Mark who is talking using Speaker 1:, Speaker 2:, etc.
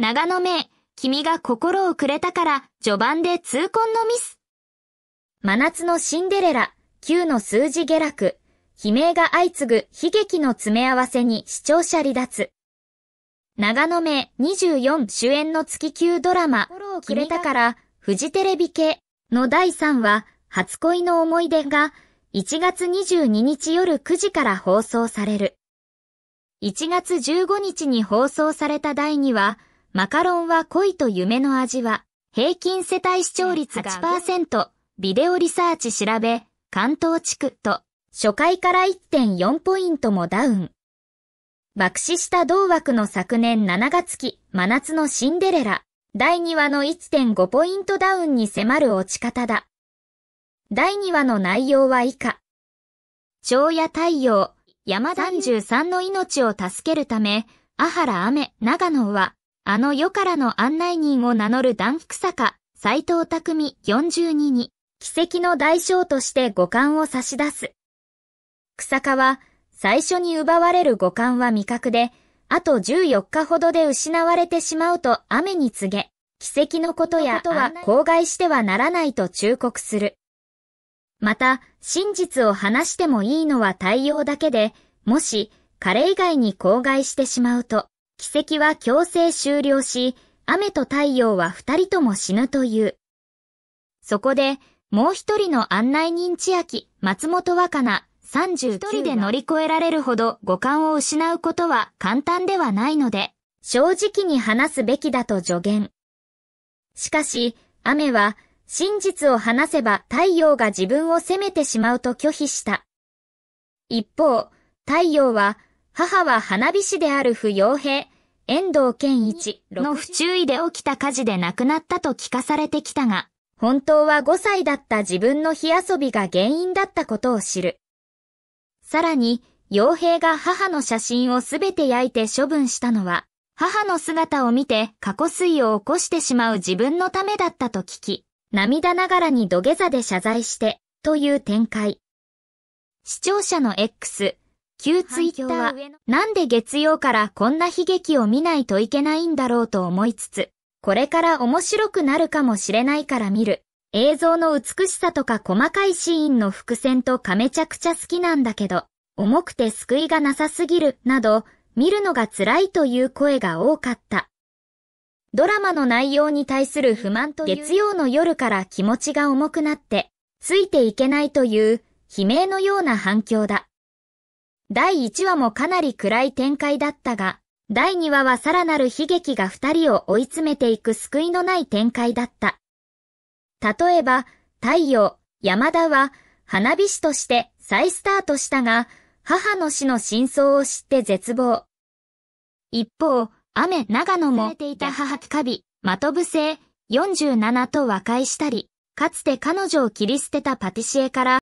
Speaker 1: 長野名、君が心をくれたから、序盤で痛恨のミス。真夏のシンデレラ、9の数字下落、悲鳴が相次ぐ悲劇の詰め合わせに視聴者離脱。長野名24主演の月級ドラマ、くれたから、フジテレビ系の第3話、初恋の思い出が、1月22日夜9時から放送される。1月15日に放送された第2話、マカロンは恋と夢の味は、平均世帯視聴率8%、ビデオリサーチ調べ、関東地区と、初回から1.4ポイントもダウン。爆死した同枠の昨年7月期、真夏のシンデレラ、第2話の1.5ポイントダウンに迫る落ち方だ。第2話の内容は以下。蝶や太陽、山33の命を助けるため、アハラ雨、長野は、あの世からの案内人を名乗るダンク坂、斎藤匠42に、奇跡の代償として五感を差し出す。草カは、最初に奪われる五感は味覚で、あと14日ほどで失われてしまうと雨に告げ、奇跡のことやことは口外してはならないと忠告する。また、真実を話してもいいのは対応だけで、もし、彼以外に口外してしまうと、奇跡は強制終了し、雨と太陽は二人とも死ぬという。そこで、もう一人の案内人千秋、松本若菜、3十人で乗り越えられるほど五感を失うことは簡単ではないので、正直に話すべきだと助言。しかし、雨は、真実を話せば太陽が自分を責めてしまうと拒否した。一方、太陽は、母は花火師である不傭兵、遠藤健一の不注意で起きた火事で亡くなったと聞かされてきたが、本当は5歳だった自分の火遊びが原因だったことを知る。さらに、傭兵が母の写真をすべて焼いて処分したのは、母の姿を見て過去水を起こしてしまう自分のためだったと聞き、涙ながらに土下座で謝罪して、という展開。視聴者の X、旧ツイッターなんで月曜からこんな悲劇を見ないといけないんだろうと思いつつ、これから面白くなるかもしれないから見る。映像の美しさとか細かいシーンの伏線とかめちゃくちゃ好きなんだけど、重くて救いがなさすぎる、など、見るのが辛いという声が多かった。ドラマの内容に対する不満と月曜の夜から気持ちが重くなって、ついていけないという悲鳴のような反響だ。第1話もかなり暗い展開だったが、第2話はさらなる悲劇が二人を追い詰めていく救いのない展開だった。例えば、太陽、山田は、花火師として再スタートしたが、母の死の真相を知って絶望。一方、雨長野も、ていた母カビ、的伏せ、47と和解したり、かつて彼女を切り捨てたパティシエから、